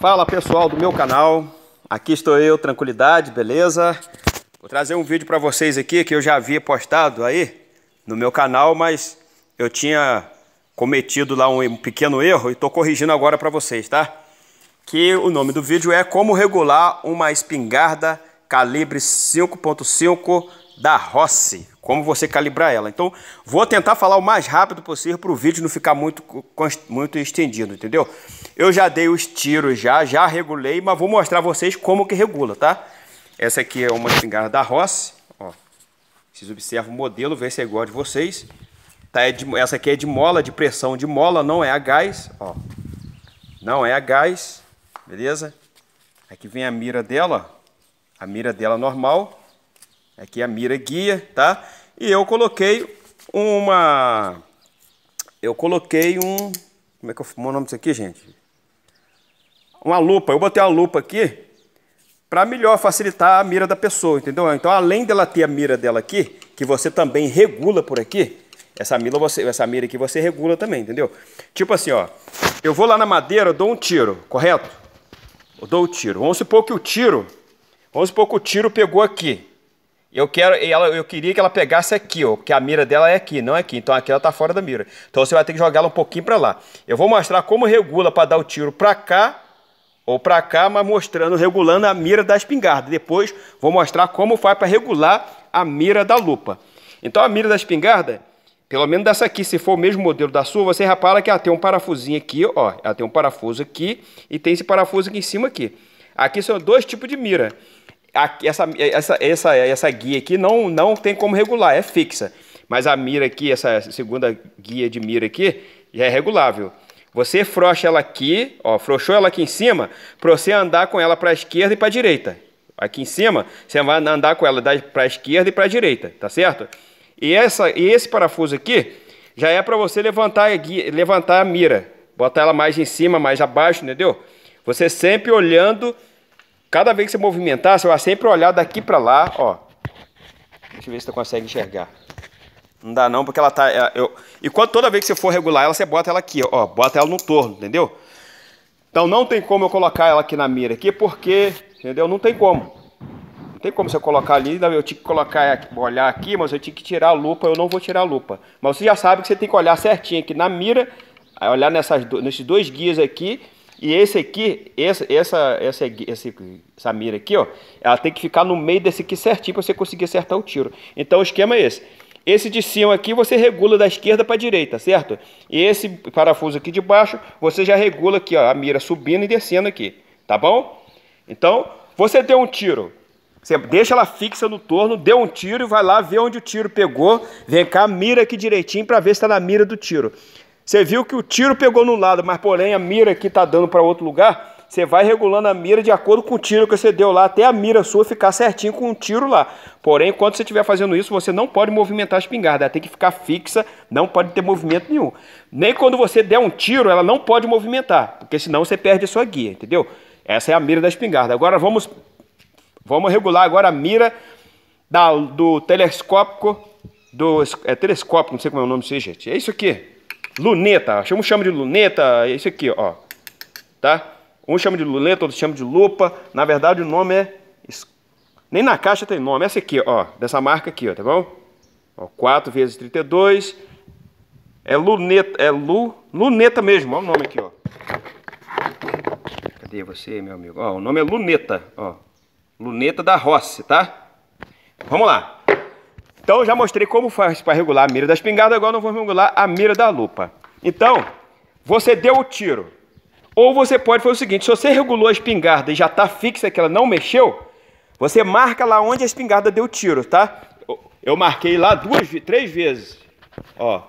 Fala pessoal do meu canal, aqui estou eu, Tranquilidade, beleza? Vou trazer um vídeo para vocês aqui que eu já havia postado aí no meu canal, mas eu tinha cometido lá um pequeno erro e estou corrigindo agora para vocês, tá? Que o nome do vídeo é Como Regular uma Espingarda Calibre 5.5 da Rossi, como você calibrar ela. Então, vou tentar falar o mais rápido possível para o vídeo não ficar muito, muito estendido, entendeu? Eu já dei os tiros, já, já regulei, mas vou mostrar a vocês como que regula, tá? Essa aqui é uma espingarda da Ross, ó. Vocês observam o modelo, ver se é igual de vocês. Tá, é de, essa aqui é de mola, de pressão de mola, não é a gás, ó. Não é a gás, beleza? Aqui vem a mira dela, a mira dela normal, Aqui a mira é guia, tá? E eu coloquei uma... Eu coloquei um... Como é que eu fumo é o nome disso aqui, gente? Uma lupa. Eu botei uma lupa aqui para melhor facilitar a mira da pessoa, entendeu? Então, além dela ter a mira dela aqui, que você também regula por aqui, essa mira, você, essa mira aqui você regula também, entendeu? Tipo assim, ó. Eu vou lá na madeira, dou um tiro, correto? Eu dou o um tiro. Vamos supor que o tiro... Vamos supor que o tiro pegou aqui. Eu quero, ela, eu queria que ela pegasse aqui, ó, porque a mira dela é aqui, não é aqui. Então aqui ela está fora da mira. Então você vai ter que jogar ela um pouquinho para lá. Eu vou mostrar como regula para dar o tiro para cá ou para cá, mas mostrando, regulando a mira da espingarda. Depois vou mostrar como faz para regular a mira da lupa. Então a mira da espingarda, pelo menos dessa aqui, se for o mesmo modelo da sua, você repara que ela tem um parafusinho aqui, ó, ela tem um parafuso aqui e tem esse parafuso aqui em cima aqui. Aqui são dois tipos de mira essa, essa, essa, essa guia aqui não, não tem como regular, é fixa. Mas a mira aqui, essa segunda guia de mira aqui, já é regulável. Você frouxa ela aqui, ó, frouxou ela aqui em cima, para você andar com ela para a esquerda e para a direita. Aqui em cima, você vai andar com ela para a esquerda e para a direita, tá certo? E, essa, e esse parafuso aqui, já é para você levantar a, guia, levantar a mira. Botar ela mais em cima, mais abaixo, entendeu? Você sempre olhando Cada vez que você movimentar, você vai sempre olhar daqui para lá, ó. Deixa eu ver se você consegue enxergar. Não dá não, porque ela tá... É, eu, e quando, toda vez que você for regular ela, você bota ela aqui, ó. Bota ela no torno, entendeu? Então não tem como eu colocar ela aqui na mira aqui, porque, entendeu? Não tem como. Não tem como você colocar ali, eu tinha que colocar, olhar aqui, mas eu tinha que tirar a lupa, eu não vou tirar a lupa. Mas você já sabe que você tem que olhar certinho aqui na mira, olhar nessas, nesses dois guias aqui, e esse aqui, essa essa, essa, essa mira aqui, ó, ela tem que ficar no meio desse aqui certinho para você conseguir acertar o tiro. Então o esquema é esse. Esse de cima aqui você regula da esquerda para a direita, certo? E esse parafuso aqui de baixo você já regula aqui, ó, a mira subindo e descendo aqui, tá bom? Então, você deu um tiro, você deixa ela fixa no torno, deu um tiro e vai lá ver onde o tiro pegou, vem cá, mira aqui direitinho para ver se está na mira do tiro. Você viu que o tiro pegou no lado, mas porém a mira que está dando para outro lugar. Você vai regulando a mira de acordo com o tiro que você deu lá, até a mira sua ficar certinho com o tiro lá. Porém, enquanto você estiver fazendo isso, você não pode movimentar a espingarda, ela tem que ficar fixa, não pode ter movimento nenhum. Nem quando você der um tiro, ela não pode movimentar, porque senão você perde a sua guia, entendeu? Essa é a mira da espingarda. Agora vamos, vamos regular agora a mira da, do telescópico, do é, telescópico, não sei como é o nome, seja. É isso aqui luneta. Um chama de luneta, esse é aqui, ó. Tá? Um chama de luneta, outro chama de lupa. Na verdade, o nome é... Nem na caixa tem nome. Essa aqui, ó. Dessa marca aqui, ó. Tá bom? Ó, 4 vezes 32. É luneta, é lu, luneta mesmo. Olha o nome aqui, ó. Cadê você, meu amigo? Ó, o nome é luneta, ó. Luneta da Rossi, tá? Vamos lá. Então, eu já mostrei como faz para regular a mira da espingarda, agora nós vamos regular a mira da lupa. Então, você deu o tiro. Ou você pode fazer o seguinte, se você regulou a espingarda e já está fixa, que ela não mexeu, você marca lá onde a espingarda deu o tiro, tá? Eu marquei lá duas, três vezes. Ó.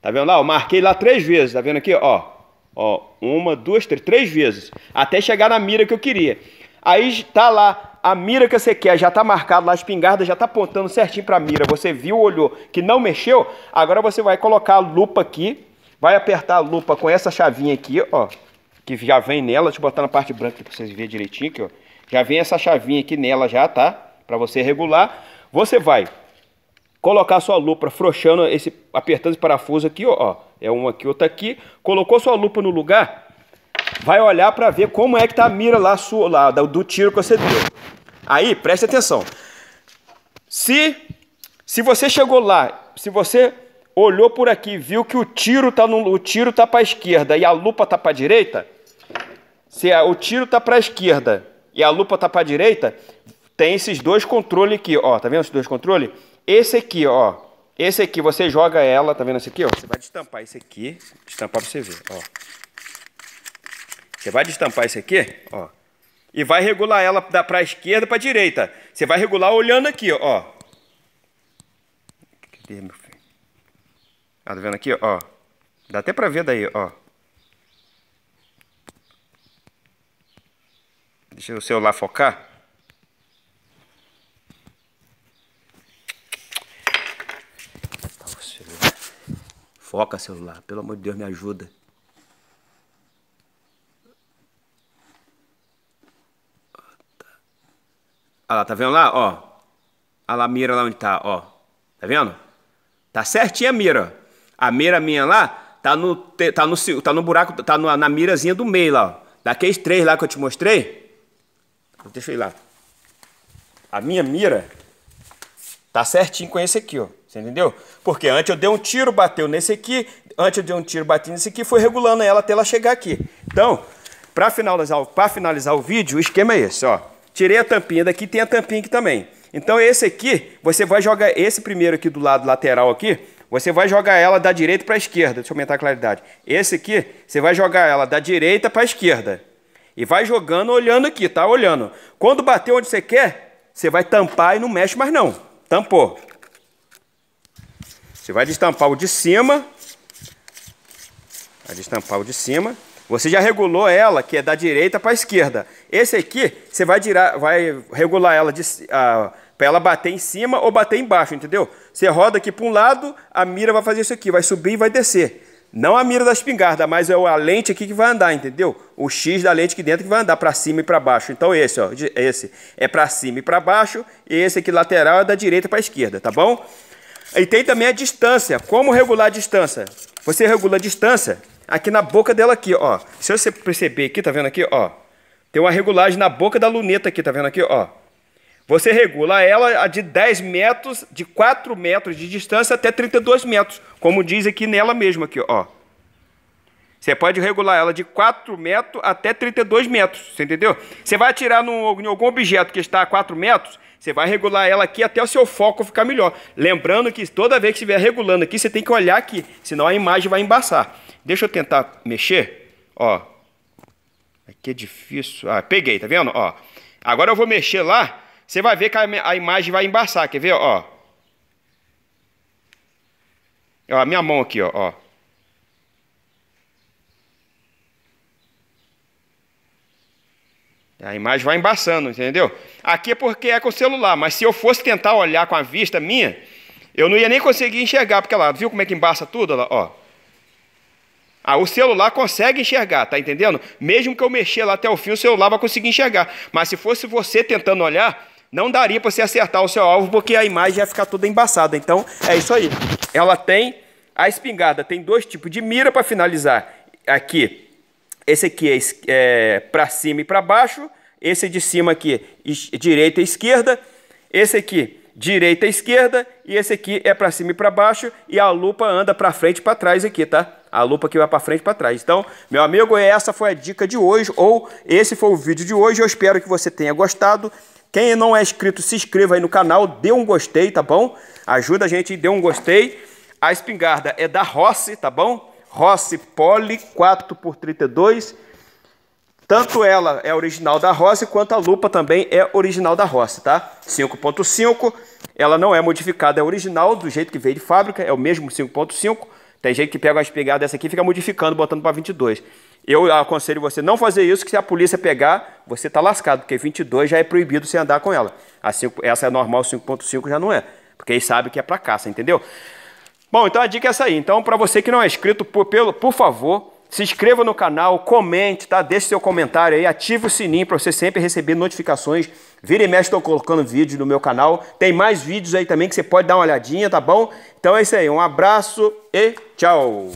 Tá vendo lá? Eu marquei lá três vezes, tá vendo aqui? Ó. Ó, uma, duas, três, três vezes. Até chegar na mira que eu queria. Aí está lá a mira que você quer, já está marcado lá, a espingarda já está apontando certinho para a mira. Você viu, olhou, que não mexeu. Agora você vai colocar a lupa aqui, vai apertar a lupa com essa chavinha aqui, ó, que já vem nela. Deixa eu botar na parte branca para vocês verem direitinho aqui, ó. Já vem essa chavinha aqui nela já, tá? Para você regular. Você vai colocar sua lupa afrouxando, esse, apertando esse parafuso aqui, ó. É um aqui, outro aqui. Colocou sua lupa no lugar, vai olhar para ver como é que tá a mira lá, sua, lá do tiro que você deu. Aí, preste atenção. Se se você chegou lá, se você olhou por aqui, viu que o tiro tá no o tiro tá para esquerda e a lupa tá para direita, se a, o tiro tá para esquerda e a lupa tá para direita, tem esses dois controles aqui, ó, tá vendo esses dois controles? Esse aqui, ó, esse aqui você joga ela, tá vendo esse aqui, ó? Você vai destampar esse aqui, destampar para você ver, ó. Você vai destampar isso aqui, ó. E vai regular ela para a esquerda para a direita. Você vai regular olhando aqui, ó. Cadê, meu filho? Ah, tá vendo aqui, ó? Dá até para ver daí, ó. Deixa o celular focar. Foca, celular. Pelo amor de Deus, me ajuda. Olha lá, tá vendo lá? Ó. Olha lá a mira lá onde tá, ó. Tá vendo? Tá certinha a mira. A mira minha lá tá no, tá no, tá no buraco, tá na, na mirazinha do meio lá, ó. Daqueles três lá que eu te mostrei. Deixa eu ir lá. A minha mira tá certinho com esse aqui, ó. Você entendeu? Porque antes eu dei um tiro, bateu nesse aqui. Antes eu dei um tiro, bati nesse aqui. foi regulando ela até ela chegar aqui. Então, para finalizar, pra finalizar o vídeo, o esquema é esse, ó. Tirei a tampinha daqui, tem a tampinha aqui também. Então esse aqui, você vai jogar esse primeiro aqui do lado lateral aqui, você vai jogar ela da direita para a esquerda. Deixa eu aumentar a claridade. Esse aqui, você vai jogar ela da direita para a esquerda. E vai jogando olhando aqui, tá? Olhando. Quando bater onde você quer, você vai tampar e não mexe mais não. Tampou. Você vai destampar o de cima. Vai destampar o de cima. Você já regulou ela, que é da direita para a esquerda. Esse aqui, você vai, girar, vai regular ela para ela bater em cima ou bater embaixo, entendeu? Você roda aqui para um lado, a mira vai fazer isso aqui, vai subir e vai descer. Não a mira da espingarda, mas é a lente aqui que vai andar, entendeu? O X da lente aqui dentro que vai andar para cima e para baixo. Então esse, ó, esse é para cima e para baixo, e esse aqui lateral é da direita para a esquerda, tá bom? E tem também a distância. Como regular a distância? Você regula a distância aqui na boca dela aqui, ó. Se você perceber aqui, tá vendo aqui, ó. Tem uma regulagem na boca da luneta aqui, tá vendo aqui, ó. Você regula ela de 10 metros, de 4 metros de distância até 32 metros, como diz aqui nela mesma aqui, ó. Você pode regular ela de 4 metros até 32 metros, você entendeu? Você vai atirar num, em algum objeto que está a 4 metros, você vai regular ela aqui até o seu foco ficar melhor. Lembrando que toda vez que estiver regulando aqui, você tem que olhar aqui, senão a imagem vai embaçar. Deixa eu tentar mexer. Ó. Aqui é difícil. Ah, peguei, tá vendo? Ó. Agora eu vou mexer lá. Você vai ver que a, imagem vai embaçar. Quer ver? Ó. Ó, minha mão aqui, ó. ó. A imagem vai embaçando, entendeu? Aqui é porque é com o celular, mas se eu fosse tentar olhar com a vista minha, eu não ia nem conseguir enxergar, porque lá, viu como é que embaça tudo? ó. Ah, o celular consegue enxergar, tá entendendo? Mesmo que eu mexer lá até o fim, o celular vai conseguir enxergar. Mas se fosse você tentando olhar, não daria para você acertar o seu alvo, porque a imagem ia ficar toda embaçada. Então, é isso aí. Ela tem a espingarda, tem dois tipos de mira para finalizar. Aqui, esse aqui é, é para cima e para baixo. Esse de cima aqui, direita e esquerda. Esse aqui direita esquerda, e esse aqui é para cima e para baixo, e a lupa anda para frente e para trás aqui, tá? A lupa que vai para frente e para trás. Então, meu amigo, essa foi a dica de hoje, ou esse foi o vídeo de hoje. Eu espero que você tenha gostado. Quem não é inscrito, se inscreva aí no canal, dê um gostei, tá bom? Ajuda a gente, dê um gostei. A espingarda é da Rossi, tá bom? Rossi Poly 4x32. Tanto ela é original da Rossi, quanto a lupa também é original da Rossi, tá? 5.5 ela não é modificada, é original do jeito que veio de fábrica, é o mesmo 5.5. Tem gente que pega uma espingarda dessa aqui e fica modificando, botando para 22. Eu aconselho você não fazer isso, que se a polícia pegar, você está lascado, porque 22 já é proibido você andar com ela. 5, essa é normal, 5.5 já não é, porque aí sabe que é para caça, entendeu? Bom, então a dica é essa aí. Então, para você que não é inscrito, por, pelo, por favor, se inscreva no canal, comente, tá? Deixe seu comentário aí, ative o sininho para você sempre receber notificações. Vira e mexe, estou colocando vídeo no meu canal. Tem mais vídeos aí também que você pode dar uma olhadinha, tá bom? Então é isso aí, um abraço e tchau!